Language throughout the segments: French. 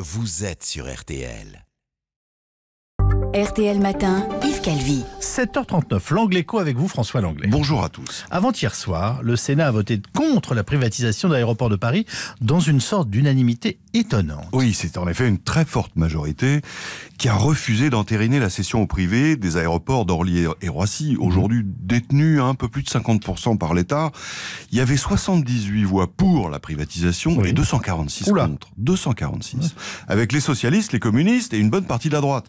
Vous êtes sur RTL. RTL Matin, Yves Calvi. 7h39, l'anglais co avec vous François Langlais. Bonjour à tous. Avant-hier soir, le Sénat a voté contre la privatisation d'aéroports de Paris dans une sorte d'unanimité étonnante. Oui, c'est en effet une très forte majorité qui a refusé d'entériner la cession au privé des aéroports d'Orly et Roissy, mhm. aujourd'hui détenus à un peu plus de 50% par l'État. Il y avait 78 voix pour la privatisation et 246 contre. 246. Avec les socialistes, les communistes et une bonne partie de la droite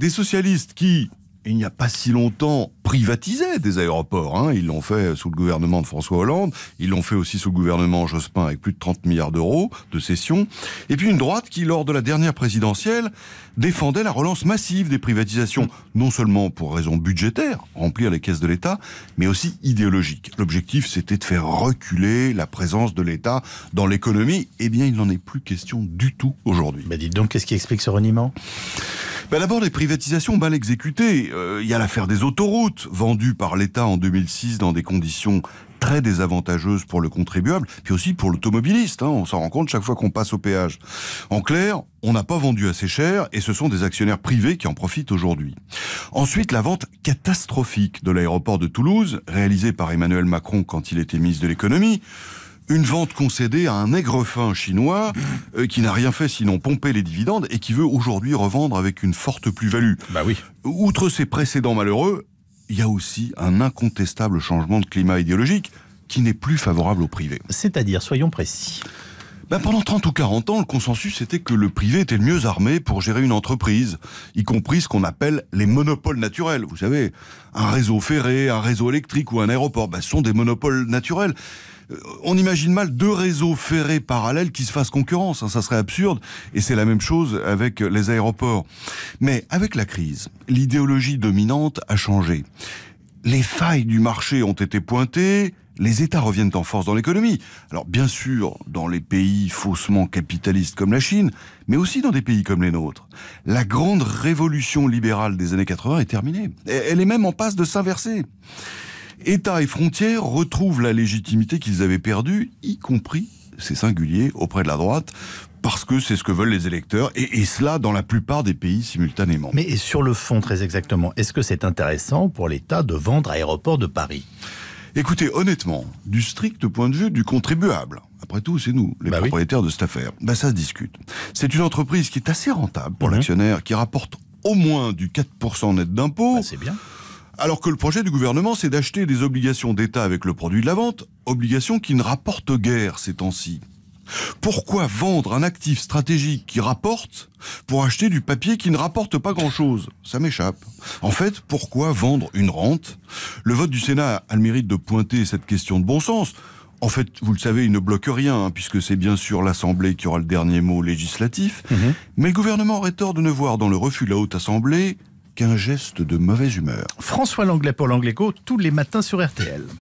des socialistes qui, il n'y a pas si longtemps, privatisaient des aéroports. Hein. Ils l'ont fait sous le gouvernement de François Hollande, ils l'ont fait aussi sous le gouvernement Jospin avec plus de 30 milliards d'euros de cession. Et puis une droite qui, lors de la dernière présidentielle, défendait la relance massive des privatisations, non seulement pour raisons budgétaires, remplir les caisses de l'État, mais aussi idéologique. L'objectif, c'était de faire reculer la présence de l'État dans l'économie. Eh bien, il n'en est plus question du tout aujourd'hui. dites donc, qu'est-ce qui explique ce reniement ben D'abord, les privatisations mal exécutées. Il euh, y a l'affaire des autoroutes, vendues par l'État en 2006 dans des conditions très désavantageuses pour le contribuable, puis aussi pour l'automobiliste. Hein. on s'en rend compte chaque fois qu'on passe au péage. En clair, on n'a pas vendu assez cher et ce sont des actionnaires privés qui en profitent aujourd'hui. Ensuite, la vente catastrophique de l'aéroport de Toulouse, réalisée par Emmanuel Macron quand il était ministre de l'économie une vente concédée à un aigrefin fin chinois mm. euh, qui n'a rien fait sinon pomper les dividendes et qui veut aujourd'hui revendre avec une forte plus-value. Bah oui. Outre ces précédents malheureux, il y a aussi un incontestable changement de climat idéologique qui n'est plus favorable au privé. C'est-à-dire, soyons précis ben Pendant 30 ou 40 ans, le consensus était que le privé était le mieux armé pour gérer une entreprise, y compris ce qu'on appelle les monopoles naturels. Vous savez, un réseau ferré, un réseau électrique ou un aéroport, ben, ce sont des monopoles naturels euh, on imagine mal deux réseaux ferrés parallèles qui se fassent concurrence. Hein, ça serait absurde. Et c'est la même chose avec les aéroports. Mais avec la crise, l'idéologie dominante a changé. Les failles du marché ont été pointées, les États reviennent en force dans l'économie. Alors bien sûr, dans les pays faussement capitalistes comme la Chine, mais aussi dans des pays comme les nôtres. La grande révolution libérale des années 80 est terminée. Elle est même en passe de s'inverser. États et frontières retrouvent la légitimité qu'ils avaient perdue, y compris, c'est singulier, auprès de la droite, parce que c'est ce que veulent les électeurs, et, cela dans la plupart des pays simultanément. Mais sur le fond, très exactement, est-ce que c'est intéressant pour l'État de vendre l'aéroport de Paris Écoutez, honnêtement, du strict point de vue du contribuable, après tout, c'est nous, les bah propriétaires de cette affaire, bah, ça se discute. C'est une entreprise qui est assez rentable pour mhm. l'actionnaire, qui rapporte au moins du 4% net d'impôts. Bah, c'est bien. Alors que le projet du gouvernement, c'est d'acheter des obligations d'État avec le produit de la vente, obligations qui ne rapportent guère ces temps-ci. Pourquoi vendre un actif stratégique qui rapporte pour acheter du papier qui ne rapporte pas grand-chose Ça m'échappe. En fait, pourquoi vendre une rente Le vote du Sénat a le mérite de pointer cette question de bon sens. En fait, vous le savez, il ne bloque rien, hein, puisque c'est bien sûr l'Assemblée qui aura le dernier mot législatif. Mhm. Mais le gouvernement aurait tort de ne voir dans le refus de la Haute Assemblée qu'un geste de mauvaise humeur. François Langlais pour Langléco, tous les matins sur RTL.